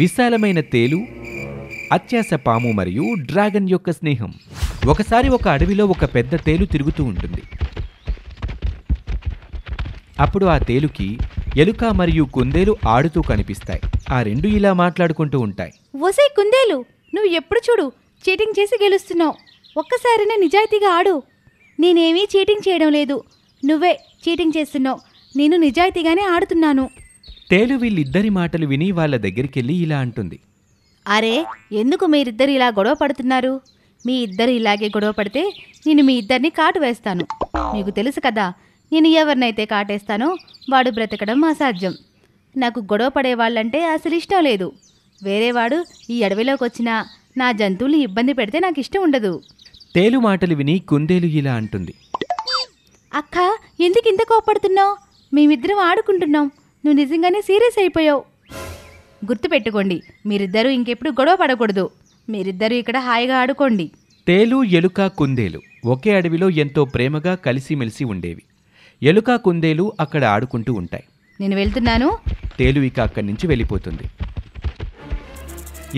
విశాలమైన తేలు అత్యాస పాము మరియు డ్రాగన్ యొక్క స్నేహం ఒకసారి ఒక అడవిలో ఒక పెద్ద తేలు తిరుగుతూ ఉంటుంది అప్పుడు ఆ తేలుకి ఎలుక మరియు కుందేలు ఆడుతూ కనిపిస్తాయి ఆ రెండు ఇలా మాట్లాడుకుంటూ ఉంటాయి ఒసే కుందేలు నువ్వు ఎప్పుడు చూడు చీటింగ్ చేసి గెలుస్తున్నావు ఒక్కసారైనా నిజాయితీగా ఆడు నేనేమీ చీటింగ్ చేయడం లేదు నువ్వే చీటింగ్ చేస్తున్నావు నేను నిజాయితీగానే ఆడుతున్నాను తేలు వీళ్ళిద్దరి మాటలు విని వాళ్ళ దగ్గరికెళ్ళి ఇలా అంటుంది అరే ఎందుకు మీరిద్దరు ఇలా గొడవ పడుతున్నారు మీ ఇద్దరు ఇలాగే గొడవ పడితే నేను మీ ఇద్దరిని కాటు వేస్తాను మీకు తెలుసు కదా నేను ఎవరినైతే కాటేస్తానో వాడు బ్రతకడం అసాధ్యం నాకు గొడవ పడేవాళ్ళంటే వాళ్ళంటే అసలు ఇష్టం లేదు వేరేవాడు ఈ అడవిలోకి వచ్చినా నా జంతువులు ఇబ్బంది పెడితే నాకు ఇష్టం ఉండదు తేలు మాటలు విని కుందేలు ఇలా అంటుంది అక్క ఎందుకు ఇంత కోపడుతున్నావు మేమిద్దరం ఆడుకుంటున్నాం నువ్వు నిజంగానే సీరియస్ అయిపోయావు గుర్తుపెట్టుకోండి మీరిద్దరూ ఇంకెప్పుడు గొడవ పడకూడదు మీరిద్దరూ ఇక్కడ హాయిగా ఆడుకోండి తేలు ఎలుక కుందేలు ఒకే అడవిలో ఎంతో ప్రేమగా కలిసిమెలిసి ఉండేవి ఎలుక కుందేలు అక్కడ ఆడుకుంటూ ఉంటాయి నేను వెళ్తున్నాను తేలు ఇక అక్కడి నుంచి వెళ్ళిపోతుంది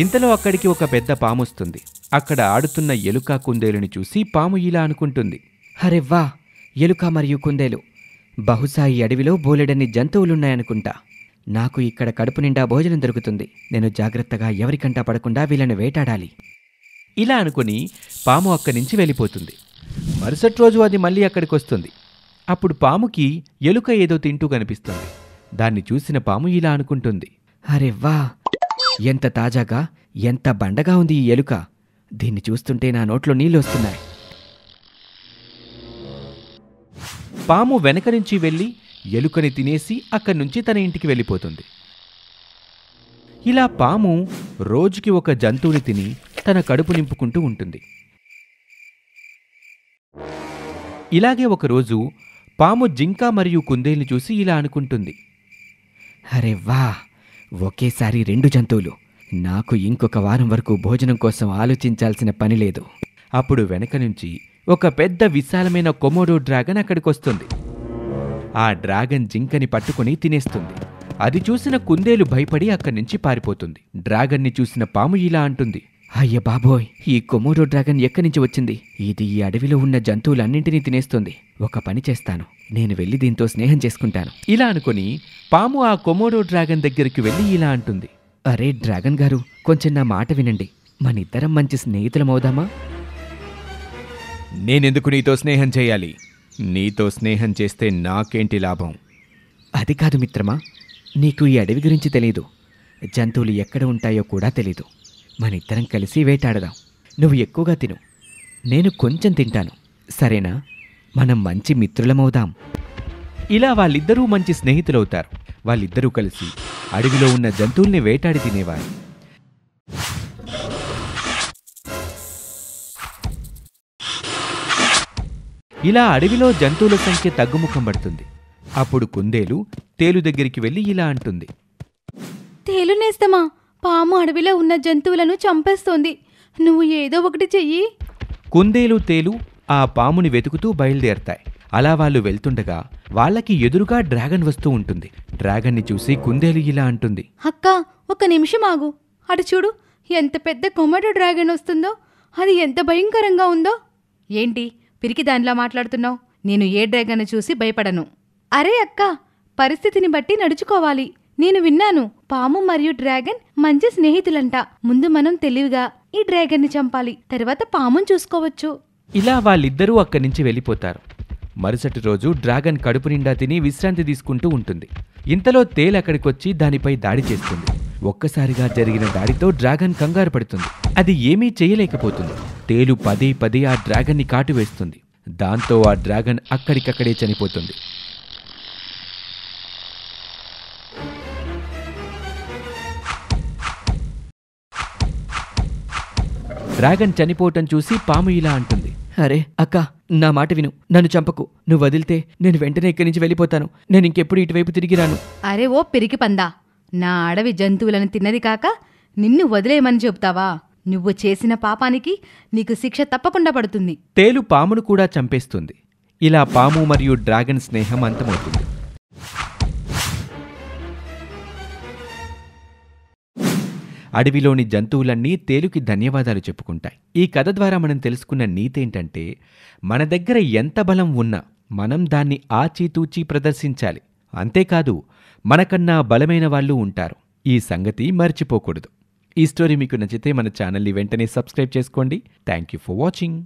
ఇంతలో అక్కడికి ఒక పెద్ద పాము వస్తుంది అక్కడ ఆడుతున్న ఎలుక కుందేలుని చూసి పాము ఇలా అనుకుంటుంది హరే వా ఎలుక మరియు కుందేలు బహుశా ఈ అడవిలో బోలెడన్ని జంతువులున్నాయనుకుంటా నాకు ఇక్కడ కడుపు నిండా భోజనం దొరుకుతుంది నేను జాగ్రత్తగా ఎవరికంటా పడకుండా వీళ్ళని వేటాడాలి ఇలా అనుకుని పాము అక్కడి నుంచి వెళ్ళిపోతుంది మరుసటి రోజు అది మళ్ళీ అక్కడికి వస్తుంది అప్పుడు పాముకి ఎలుక ఏదో తింటూ కనిపిస్తుంది దాన్ని చూసిన పాము ఇలా అనుకుంటుంది అరే వా ఎంత తాజాగా ఎంత బండగా ఉంది ఈ ఎలుక దీన్ని చూస్తుంటే నా నోట్లో నీళ్ళు వస్తున్నాయి పాము వెనక నుంచి వెళ్ళి ఎలుకని తినేసి అక్కడి నుంచి తన ఇంటికి వెళ్ళిపోతుంది ఇలా పాము రోజుకి ఒక జంతువుని తిని తన కడుపు నింపుకుంటూ ఉంటుంది ఇలాగే ఒకరోజు పాము జింక మరియు కుందేల్ని చూసి ఇలా అనుకుంటుంది అరే వా ఒకేసారి రెండు జంతువులు నాకు ఇంకొక వారం వరకు భోజనం కోసం ఆలోచించాల్సిన పని లేదు అప్పుడు వెనక నుంచి ఒక పెద్ద విశాలమైన కొమోడో డ్రాగన్ అక్కడికొస్తుంది ఆ డ్రాగన్ జింకని పట్టుకుని తినేస్తుంది అది చూసిన కుందేలు భయపడి అక్కడి నుంచి పారిపోతుంది డ్రాగన్ని చూసిన పాము ఇలా అంటుంది అయ్య బాబోయ్ ఈ కొమోడో డ్రాగన్ ఎక్కడి నుంచి వచ్చింది ఇది ఈ అడవిలో ఉన్న జంతువులన్నింటినీ తినేస్తుంది ఒక పని చేస్తాను నేను వెళ్ళి దీంతో స్నేహం చేసుకుంటాను ఇలా అనుకుని పాము ఆ కొమోడో డ్రాగన్ దగ్గరికి వెళ్ళి ఇలా అంటుంది అరే డ్రాగన్ గారు కొంచెం నా మాట వినండి మనిద్దరం మంచి స్నేహితులమవుదామా నేనెందుకు నీతో స్నేహం చేయాలి నీతో స్నేహం చేస్తే నాకేంటి లాభం అది కాదు మిత్రమా నీకు ఈ అడవి గురించి తెలీదు జంతువులు ఎక్కడ ఉంటాయో కూడా తెలీదు మనిద్దరం కలిసి వేటాడదాం నువ్వు ఎక్కువగా తిను నేను కొంచెం తింటాను సరేనా మనం మంచి మిత్రులమవుదాం ఇలా వాళ్ళిద్దరూ మంచి స్నేహితులవుతారు వాళ్ళిద్దరూ కలిసి అడవిలో ఉన్న జంతువుల్ని వేటాడి తినేవారు ఇలా అడవిలో జంతువుల సంఖ్య తగ్గుముఖం పడుతుంది అప్పుడు కుందేలు తేలు దగ్గరికి వెళ్ళి ఇలా అంటుంది తేలు నేస్తమా పాము అడవిలో ఉన్న జంతువులను చంపేస్తోంది నువ్వు ఏదో ఒకటి చెయ్యి కుందేలు తేలు ఆ పాముని వెతుకుతూ బయలుదేరతాయి అలా వాళ్ళు వెళ్తుండగా వాళ్ళకి ఎదురుగా డ్రాగన్ వస్తూ ఉంటుంది డ్రాగన్ని చూసి కుందేలు ఇలా అంటుంది అక్క ఒక నిమిషం ఆగు అటు చూడు ఎంత పెద్ద కొమటో డ్రాగన్ వస్తుందో అది ఎంత భయంకరంగా ఉందో ఏంటి పిరికి దానిలా మాట్లాడుతున్నావు నేను ఏ డ్రాగన్ చూసి భయపడను అరే అక్క పరిస్థితిని బట్టి నడుచుకోవాలి నేను విన్నాను పాము మరియు డ్రాగన్ మంచి స్నేహితులంట ముందు మనం తెలివిగా ఈ డ్రాగన్ని చంపాలి తర్వాత పామును చూసుకోవచ్చు ఇలా వాళ్ళిద్దరూ అక్కడి నుంచి వెళ్ళిపోతారు మరుసటి రోజు డ్రాగన్ కడుపు నిండా తిని విశ్రాంతి తీసుకుంటూ ఉంటుంది ఇంతలో తేల్ అక్కడికొచ్చి దానిపై దాడి చేస్తుంది ఒక్కసారిగా జరిగిన దాడితో డ్రాగన్ కంగారు పడుతుంది అది ఏమీ చేయలేకపోతుంది తేలు పదే పదే ఆ డ్రాగన్ని వేస్తుంది దాంతో ఆ డ్రాగన్ అక్కడికక్కడే చనిపోతుంది డ్రాగన్ చనిపోవటం చూసి పాము ఇలా అంటుంది అరే అక్క నా మాట విను నన్ను చంపకు నువ్వు వదిలితే నేను వెంటనే ఇక్కడి నుంచి వెళ్ళిపోతాను నేను ఇంకెప్పుడు ఇటువైపు తిరిగి రాను అరే ఓ పిరికి పందా నా అడవి జంతువులను తిన్నది కాక నిన్ను వదిలేయమని చెబుతావా నువ్వు చేసిన పాపానికి నీకు శిక్ష తప్పకుండా పడుతుంది తేలు పామును కూడా చంపేస్తుంది ఇలా పాము మరియు డ్రాగన్ స్నేహం అంతమవుతుంది అడవిలోని జంతువులన్నీ తేలుకి ధన్యవాదాలు చెప్పుకుంటాయి ఈ కథ ద్వారా మనం తెలుసుకున్న నీతేంటంటే మన దగ్గర ఎంత బలం ఉన్నా మనం దాన్ని ఆచితూచి ప్రదర్శించాలి అంతేకాదు మనకన్నా బలమైన వాళ్ళు ఉంటారు ఈ సంగతి మర్చిపోకూడదు ఈ స్టోరీ మీకు నచ్చితే మన ఛానల్ని వెంటనే సబ్స్క్రైబ్ చేసుకోండి థ్యాంక్ యూ ఫర్ వాచింగ్